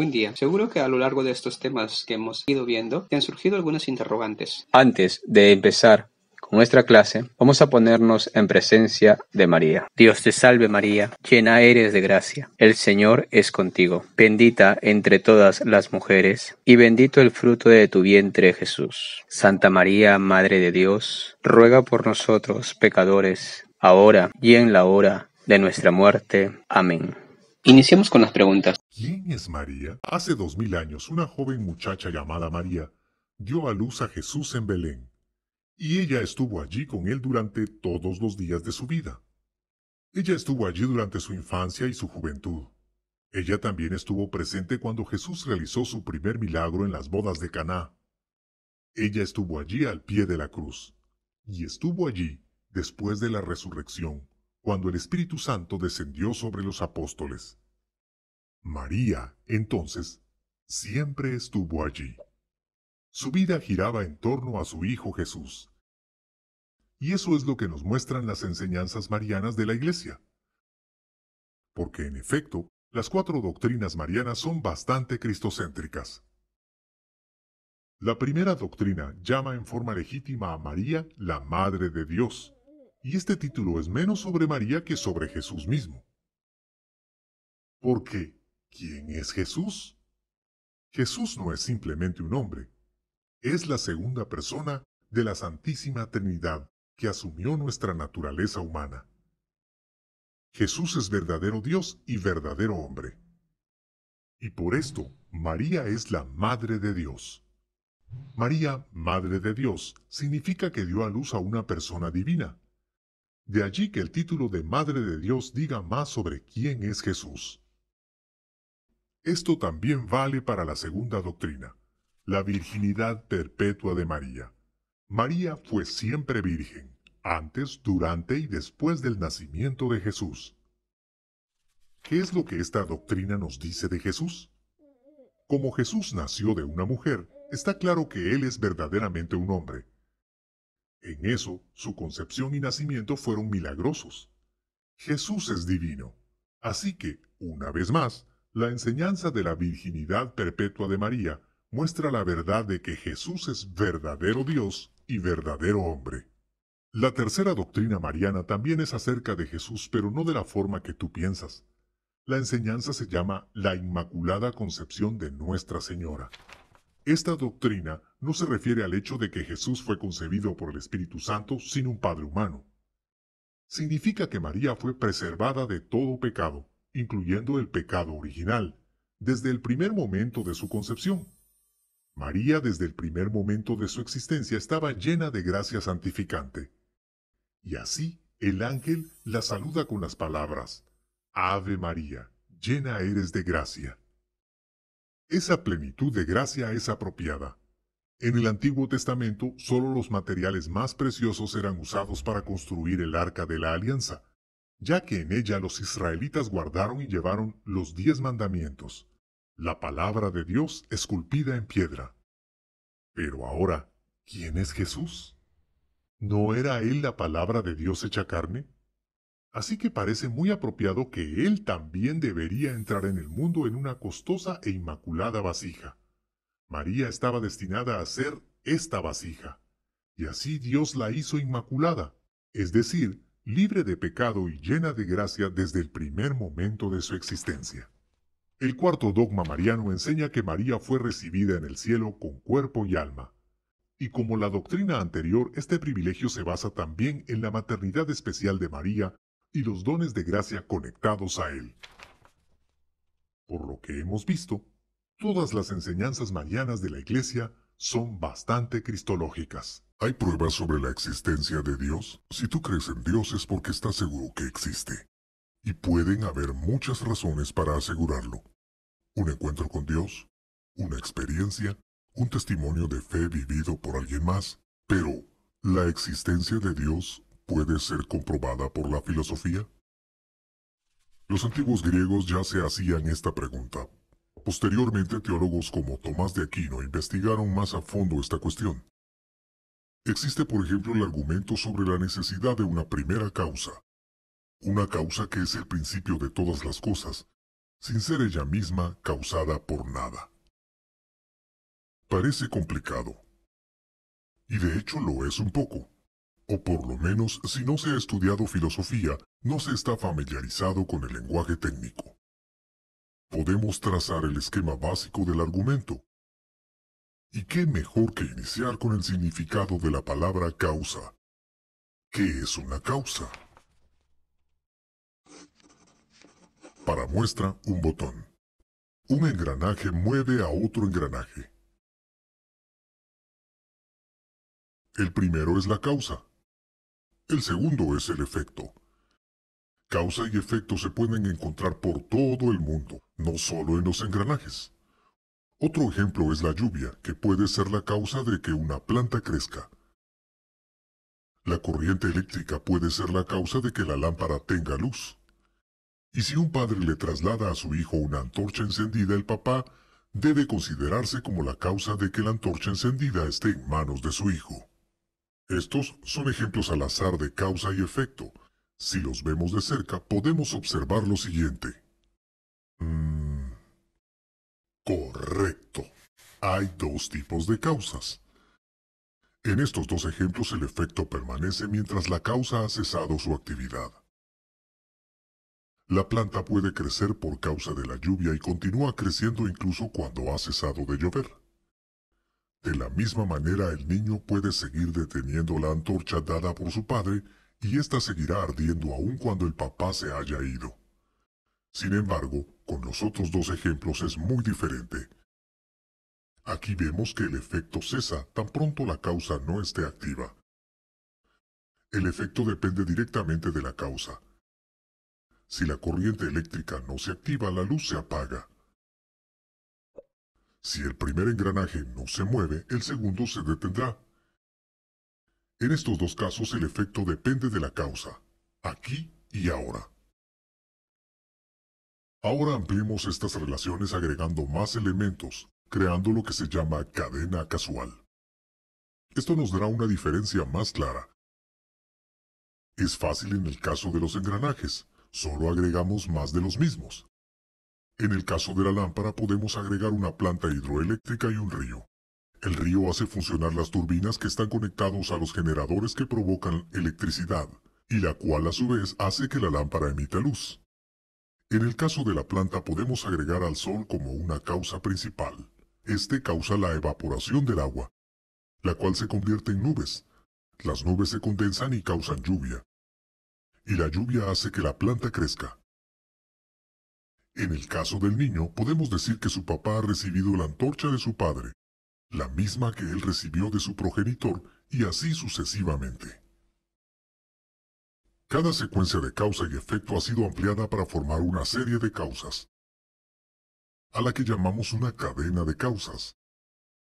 Buen día. Seguro que a lo largo de estos temas que hemos ido viendo te han surgido algunas interrogantes. Antes de empezar con nuestra clase, vamos a ponernos en presencia de María. Dios te salve María, llena eres de gracia. El Señor es contigo. Bendita entre todas las mujeres y bendito el fruto de tu vientre Jesús. Santa María, Madre de Dios, ruega por nosotros pecadores, ahora y en la hora de nuestra muerte. Amén. Iniciamos con las preguntas. ¿Quién es María? Hace dos mil años una joven muchacha llamada María dio a luz a Jesús en Belén, y ella estuvo allí con él durante todos los días de su vida. Ella estuvo allí durante su infancia y su juventud. Ella también estuvo presente cuando Jesús realizó su primer milagro en las bodas de Caná. Ella estuvo allí al pie de la cruz, y estuvo allí después de la resurrección cuando el Espíritu Santo descendió sobre los apóstoles. María, entonces, siempre estuvo allí. Su vida giraba en torno a su Hijo Jesús. Y eso es lo que nos muestran las enseñanzas marianas de la Iglesia. Porque en efecto, las cuatro doctrinas marianas son bastante cristocéntricas. La primera doctrina llama en forma legítima a María la Madre de Dios y este título es menos sobre María que sobre Jesús mismo. Porque, ¿quién es Jesús? Jesús no es simplemente un hombre, es la segunda persona de la Santísima Trinidad que asumió nuestra naturaleza humana. Jesús es verdadero Dios y verdadero hombre. Y por esto, María es la Madre de Dios. María, Madre de Dios, significa que dio a luz a una persona divina, de allí que el título de Madre de Dios diga más sobre quién es Jesús. Esto también vale para la segunda doctrina, la virginidad perpetua de María. María fue siempre virgen, antes, durante y después del nacimiento de Jesús. ¿Qué es lo que esta doctrina nos dice de Jesús? Como Jesús nació de una mujer, está claro que Él es verdaderamente un hombre, en eso, su concepción y nacimiento fueron milagrosos. Jesús es divino. Así que, una vez más, la enseñanza de la virginidad perpetua de María muestra la verdad de que Jesús es verdadero Dios y verdadero hombre. La tercera doctrina mariana también es acerca de Jesús, pero no de la forma que tú piensas. La enseñanza se llama la Inmaculada Concepción de Nuestra Señora. Esta doctrina no se refiere al hecho de que Jesús fue concebido por el Espíritu Santo sin un Padre humano. Significa que María fue preservada de todo pecado, incluyendo el pecado original, desde el primer momento de su concepción. María desde el primer momento de su existencia estaba llena de gracia santificante. Y así el ángel la saluda con las palabras, Ave María, llena eres de gracia. Esa plenitud de gracia es apropiada. En el Antiguo Testamento solo los materiales más preciosos eran usados para construir el arca de la alianza, ya que en ella los israelitas guardaron y llevaron los diez mandamientos, la palabra de Dios esculpida en piedra. Pero ahora, ¿quién es Jesús? ¿No era él la palabra de Dios hecha carne? Así que parece muy apropiado que él también debería entrar en el mundo en una costosa e inmaculada vasija. María estaba destinada a ser esta vasija, y así Dios la hizo inmaculada, es decir, libre de pecado y llena de gracia desde el primer momento de su existencia. El cuarto dogma mariano enseña que María fue recibida en el cielo con cuerpo y alma. Y como la doctrina anterior, este privilegio se basa también en la maternidad especial de María y los dones de gracia conectados a Él. Por lo que hemos visto, todas las enseñanzas marianas de la Iglesia son bastante cristológicas. ¿Hay pruebas sobre la existencia de Dios? Si tú crees en Dios es porque estás seguro que existe. Y pueden haber muchas razones para asegurarlo. Un encuentro con Dios, una experiencia, un testimonio de fe vivido por alguien más, pero la existencia de Dios puede ser comprobada por la filosofía? Los antiguos griegos ya se hacían esta pregunta. Posteriormente, teólogos como Tomás de Aquino investigaron más a fondo esta cuestión. Existe, por ejemplo, el argumento sobre la necesidad de una primera causa, una causa que es el principio de todas las cosas, sin ser ella misma causada por nada. Parece complicado. Y de hecho lo es un poco o por lo menos si no se ha estudiado filosofía, no se está familiarizado con el lenguaje técnico. Podemos trazar el esquema básico del argumento. ¿Y qué mejor que iniciar con el significado de la palabra causa? ¿Qué es una causa? Para muestra, un botón. Un engranaje mueve a otro engranaje. El primero es la causa, el segundo es el efecto. Causa y efecto se pueden encontrar por todo el mundo, no solo en los engranajes. Otro ejemplo es la lluvia, que puede ser la causa de que una planta crezca. La corriente eléctrica puede ser la causa de que la lámpara tenga luz. Y si un padre le traslada a su hijo una antorcha encendida, el papá debe considerarse como la causa de que la antorcha encendida esté en manos de su hijo. Estos son ejemplos al azar de causa y efecto. Si los vemos de cerca, podemos observar lo siguiente. Mm. Correcto. Hay dos tipos de causas. En estos dos ejemplos el efecto permanece mientras la causa ha cesado su actividad. La planta puede crecer por causa de la lluvia y continúa creciendo incluso cuando ha cesado de llover. De la misma manera el niño puede seguir deteniendo la antorcha dada por su padre y ésta seguirá ardiendo aún cuando el papá se haya ido. Sin embargo, con los otros dos ejemplos es muy diferente. Aquí vemos que el efecto cesa tan pronto la causa no esté activa. El efecto depende directamente de la causa. Si la corriente eléctrica no se activa, la luz se apaga. Si el primer engranaje no se mueve, el segundo se detendrá. En estos dos casos el efecto depende de la causa, aquí y ahora. Ahora amplimos estas relaciones agregando más elementos, creando lo que se llama cadena casual. Esto nos dará una diferencia más clara. Es fácil en el caso de los engranajes, solo agregamos más de los mismos. En el caso de la lámpara podemos agregar una planta hidroeléctrica y un río. El río hace funcionar las turbinas que están conectados a los generadores que provocan electricidad, y la cual a su vez hace que la lámpara emita luz. En el caso de la planta podemos agregar al sol como una causa principal. Este causa la evaporación del agua, la cual se convierte en nubes. Las nubes se condensan y causan lluvia. Y la lluvia hace que la planta crezca. En el caso del niño, podemos decir que su papá ha recibido la antorcha de su padre, la misma que él recibió de su progenitor, y así sucesivamente. Cada secuencia de causa y efecto ha sido ampliada para formar una serie de causas, a la que llamamos una cadena de causas.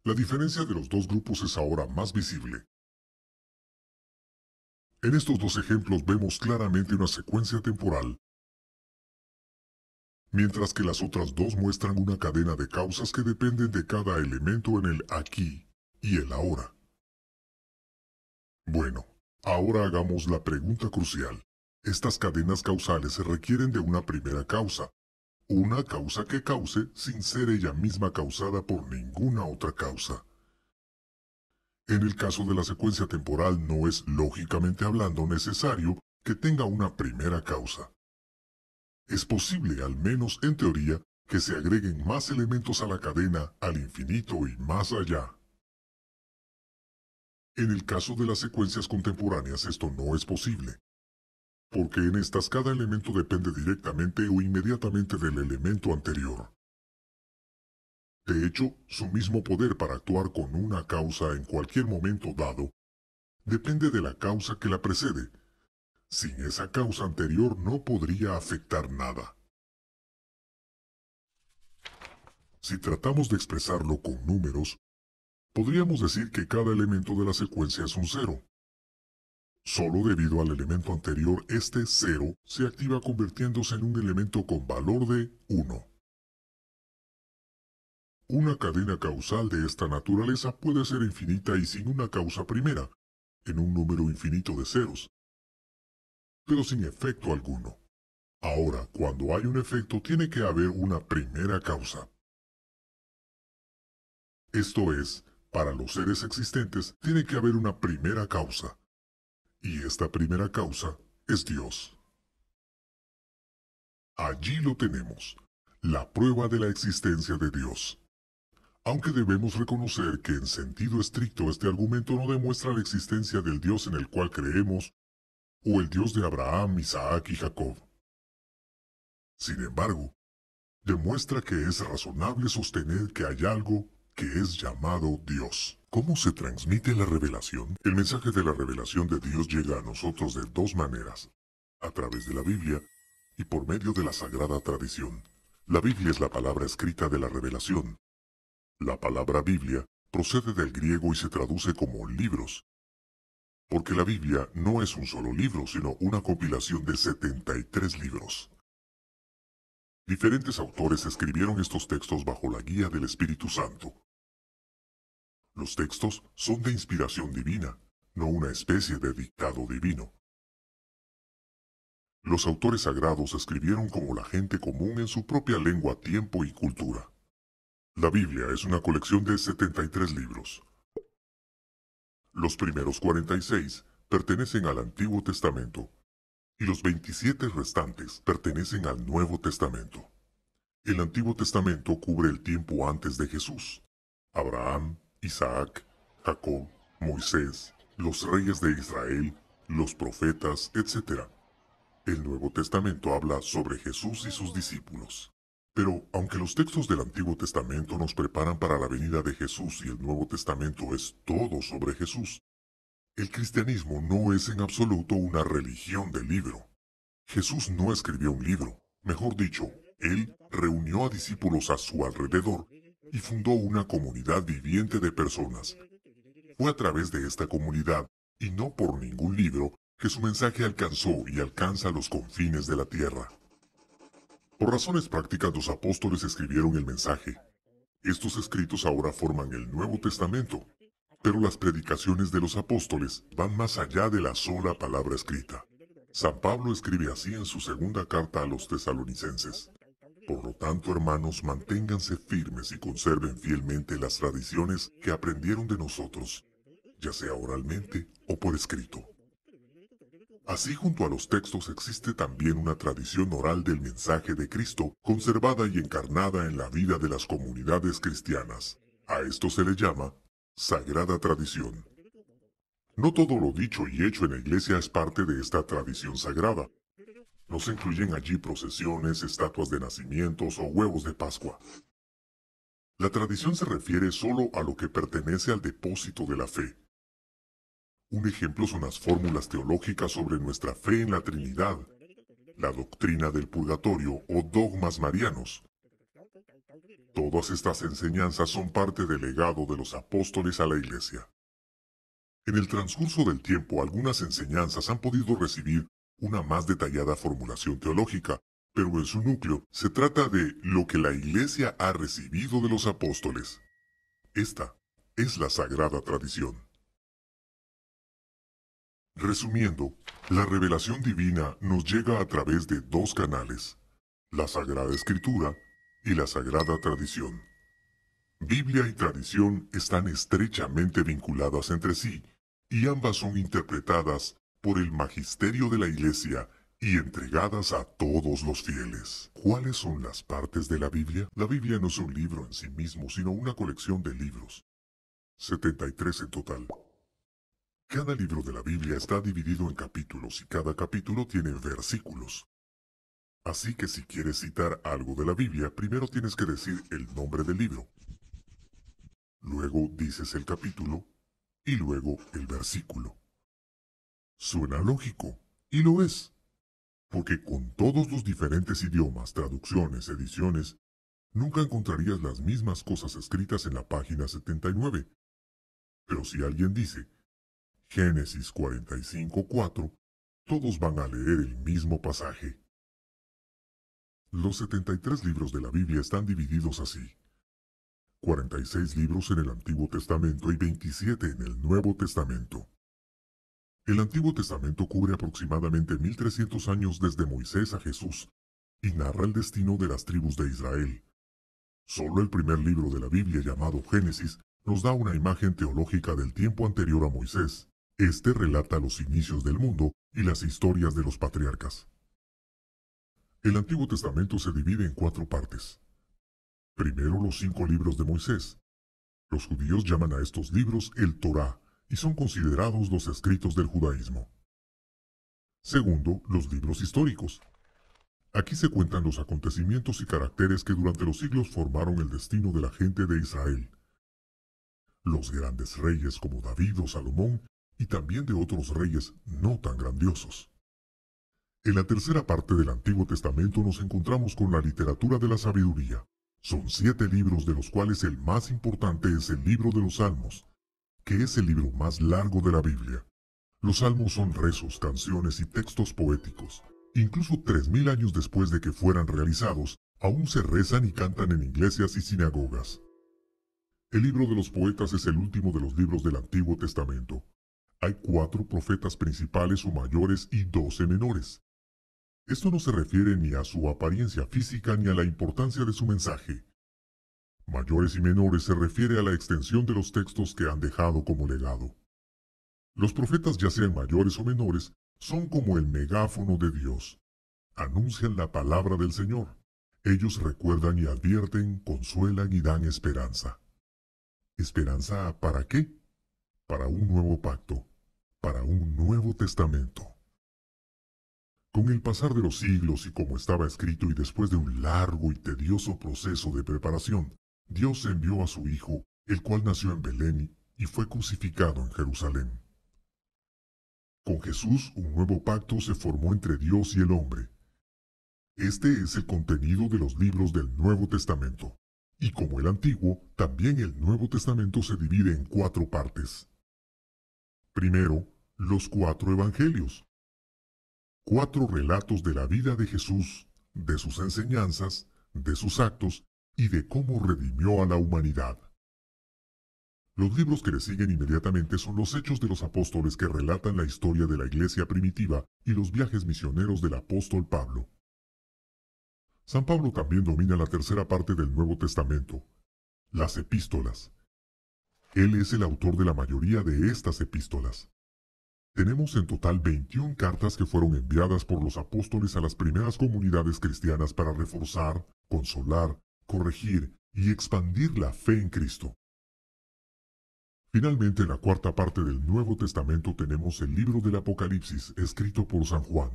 La diferencia de los dos grupos es ahora más visible. En estos dos ejemplos vemos claramente una secuencia temporal mientras que las otras dos muestran una cadena de causas que dependen de cada elemento en el aquí y el ahora. Bueno, ahora hagamos la pregunta crucial. Estas cadenas causales se requieren de una primera causa, una causa que cause sin ser ella misma causada por ninguna otra causa. En el caso de la secuencia temporal no es lógicamente hablando necesario que tenga una primera causa es posible, al menos en teoría, que se agreguen más elementos a la cadena al infinito y más allá. En el caso de las secuencias contemporáneas esto no es posible, porque en estas cada elemento depende directamente o inmediatamente del elemento anterior. De hecho, su mismo poder para actuar con una causa en cualquier momento dado depende de la causa que la precede, sin esa causa anterior no podría afectar nada. Si tratamos de expresarlo con números, podríamos decir que cada elemento de la secuencia es un cero. Solo debido al elemento anterior, este cero se activa convirtiéndose en un elemento con valor de 1. Una cadena causal de esta naturaleza puede ser infinita y sin una causa primera, en un número infinito de ceros, pero sin efecto alguno. Ahora, cuando hay un efecto, tiene que haber una primera causa. Esto es, para los seres existentes, tiene que haber una primera causa. Y esta primera causa es Dios. Allí lo tenemos, la prueba de la existencia de Dios. Aunque debemos reconocer que en sentido estricto este argumento no demuestra la existencia del Dios en el cual creemos o el Dios de Abraham, Isaac y Jacob. Sin embargo, demuestra que es razonable sostener que hay algo que es llamado Dios. ¿Cómo se transmite la revelación? El mensaje de la revelación de Dios llega a nosotros de dos maneras, a través de la Biblia y por medio de la sagrada tradición. La Biblia es la palabra escrita de la revelación. La palabra Biblia procede del griego y se traduce como libros, porque la Biblia no es un solo libro, sino una compilación de 73 libros. Diferentes autores escribieron estos textos bajo la guía del Espíritu Santo. Los textos son de inspiración divina, no una especie de dictado divino. Los autores sagrados escribieron como la gente común en su propia lengua, tiempo y cultura. La Biblia es una colección de 73 libros, los primeros 46 pertenecen al Antiguo Testamento y los 27 restantes pertenecen al Nuevo Testamento. El Antiguo Testamento cubre el tiempo antes de Jesús. Abraham, Isaac, Jacob, Moisés, los reyes de Israel, los profetas, etc. El Nuevo Testamento habla sobre Jesús y sus discípulos. Pero aunque los textos del Antiguo Testamento nos preparan para la venida de Jesús y el Nuevo Testamento es todo sobre Jesús, el cristianismo no es en absoluto una religión de libro. Jesús no escribió un libro, mejor dicho, él reunió a discípulos a su alrededor y fundó una comunidad viviente de personas. Fue a través de esta comunidad, y no por ningún libro, que su mensaje alcanzó y alcanza los confines de la tierra. Por razones prácticas los apóstoles escribieron el mensaje. Estos escritos ahora forman el Nuevo Testamento, pero las predicaciones de los apóstoles van más allá de la sola palabra escrita. San Pablo escribe así en su segunda carta a los tesalonicenses. Por lo tanto, hermanos, manténganse firmes y conserven fielmente las tradiciones que aprendieron de nosotros, ya sea oralmente o por escrito. Así junto a los textos existe también una tradición oral del mensaje de Cristo, conservada y encarnada en la vida de las comunidades cristianas. A esto se le llama sagrada tradición. No todo lo dicho y hecho en la iglesia es parte de esta tradición sagrada. No se incluyen allí procesiones, estatuas de nacimientos o huevos de Pascua. La tradición se refiere solo a lo que pertenece al depósito de la fe, un ejemplo son las fórmulas teológicas sobre nuestra fe en la Trinidad, la doctrina del purgatorio o dogmas marianos. Todas estas enseñanzas son parte del legado de los apóstoles a la Iglesia. En el transcurso del tiempo algunas enseñanzas han podido recibir una más detallada formulación teológica, pero en su núcleo se trata de lo que la Iglesia ha recibido de los apóstoles. Esta es la sagrada tradición. Resumiendo, la revelación divina nos llega a través de dos canales, la Sagrada Escritura y la Sagrada Tradición. Biblia y tradición están estrechamente vinculadas entre sí y ambas son interpretadas por el magisterio de la Iglesia y entregadas a todos los fieles. ¿Cuáles son las partes de la Biblia? La Biblia no es un libro en sí mismo, sino una colección de libros. 73 en total. Cada libro de la Biblia está dividido en capítulos y cada capítulo tiene versículos. Así que si quieres citar algo de la Biblia, primero tienes que decir el nombre del libro. Luego dices el capítulo y luego el versículo. Suena lógico, y lo es, porque con todos los diferentes idiomas, traducciones, ediciones, nunca encontrarías las mismas cosas escritas en la página 79. Pero si alguien dice, Génesis 45.4, todos van a leer el mismo pasaje. Los 73 libros de la Biblia están divididos así. 46 libros en el Antiguo Testamento y 27 en el Nuevo Testamento. El Antiguo Testamento cubre aproximadamente 1300 años desde Moisés a Jesús y narra el destino de las tribus de Israel. Solo el primer libro de la Biblia llamado Génesis nos da una imagen teológica del tiempo anterior a Moisés, este relata los inicios del mundo y las historias de los patriarcas. El Antiguo Testamento se divide en cuatro partes. Primero los cinco libros de Moisés. Los judíos llaman a estos libros el Torá y son considerados los escritos del judaísmo. Segundo, los libros históricos. Aquí se cuentan los acontecimientos y caracteres que durante los siglos formaron el destino de la gente de Israel. Los grandes reyes como David o Salomón y también de otros reyes no tan grandiosos. En la tercera parte del Antiguo Testamento nos encontramos con la literatura de la sabiduría. Son siete libros de los cuales el más importante es el libro de los Salmos, que es el libro más largo de la Biblia. Los salmos son rezos, canciones y textos poéticos. Incluso tres mil años después de que fueran realizados, aún se rezan y cantan en iglesias y sinagogas. El libro de los poetas es el último de los libros del Antiguo Testamento, hay cuatro profetas principales o mayores y doce menores. Esto no se refiere ni a su apariencia física ni a la importancia de su mensaje. Mayores y menores se refiere a la extensión de los textos que han dejado como legado. Los profetas, ya sean mayores o menores, son como el megáfono de Dios. Anuncian la palabra del Señor. Ellos recuerdan y advierten, consuelan y dan esperanza. ¿Esperanza para qué? Para un nuevo pacto para un Nuevo Testamento. Con el pasar de los siglos y como estaba escrito y después de un largo y tedioso proceso de preparación, Dios envió a su Hijo, el cual nació en Belén y fue crucificado en Jerusalén. Con Jesús un nuevo pacto se formó entre Dios y el hombre. Este es el contenido de los libros del Nuevo Testamento. Y como el Antiguo, también el Nuevo Testamento se divide en cuatro partes. Primero, los cuatro evangelios. Cuatro relatos de la vida de Jesús, de sus enseñanzas, de sus actos y de cómo redimió a la humanidad. Los libros que le siguen inmediatamente son los hechos de los apóstoles que relatan la historia de la iglesia primitiva y los viajes misioneros del apóstol Pablo. San Pablo también domina la tercera parte del Nuevo Testamento, las epístolas, él es el autor de la mayoría de estas epístolas. Tenemos en total 21 cartas que fueron enviadas por los apóstoles a las primeras comunidades cristianas para reforzar, consolar, corregir y expandir la fe en Cristo. Finalmente, en la cuarta parte del Nuevo Testamento tenemos el libro del Apocalipsis, escrito por San Juan.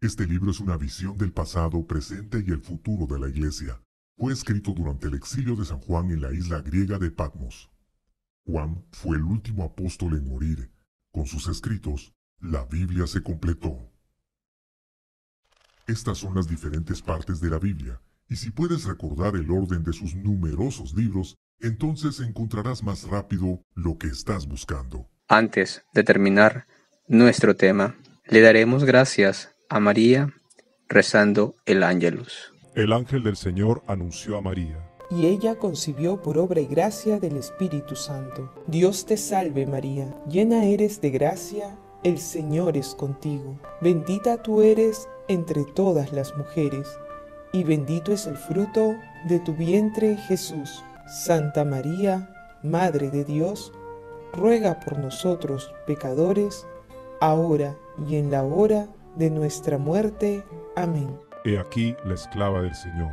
Este libro es una visión del pasado, presente y el futuro de la Iglesia. Fue escrito durante el exilio de San Juan en la isla griega de Patmos. Juan fue el último apóstol en morir. Con sus escritos, la Biblia se completó. Estas son las diferentes partes de la Biblia, y si puedes recordar el orden de sus numerosos libros, entonces encontrarás más rápido lo que estás buscando. Antes de terminar nuestro tema, le daremos gracias a María rezando el ángelus. El ángel del Señor anunció a María y ella concibió por obra y gracia del Espíritu Santo. Dios te salve María, llena eres de gracia, el Señor es contigo. Bendita tú eres entre todas las mujeres, y bendito es el fruto de tu vientre Jesús. Santa María, Madre de Dios, ruega por nosotros pecadores, ahora y en la hora de nuestra muerte. Amén. He aquí la esclava del Señor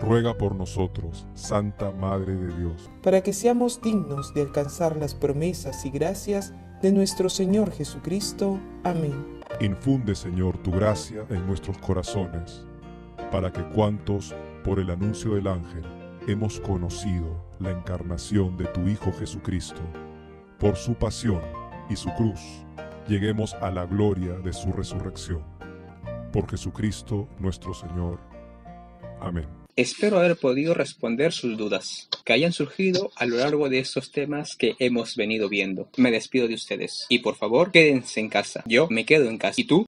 ruega por nosotros, Santa Madre de Dios, para que seamos dignos de alcanzar las promesas y gracias de nuestro Señor Jesucristo. Amén. Infunde, Señor, tu gracia en nuestros corazones, para que cuantos, por el anuncio del ángel, hemos conocido la encarnación de tu Hijo Jesucristo, por su pasión y su cruz, lleguemos a la gloria de su resurrección. Por Jesucristo nuestro Señor. Amén. Espero haber podido responder sus dudas que hayan surgido a lo largo de estos temas que hemos venido viendo. Me despido de ustedes y por favor quédense en casa. Yo me quedo en casa. ¿Y tú?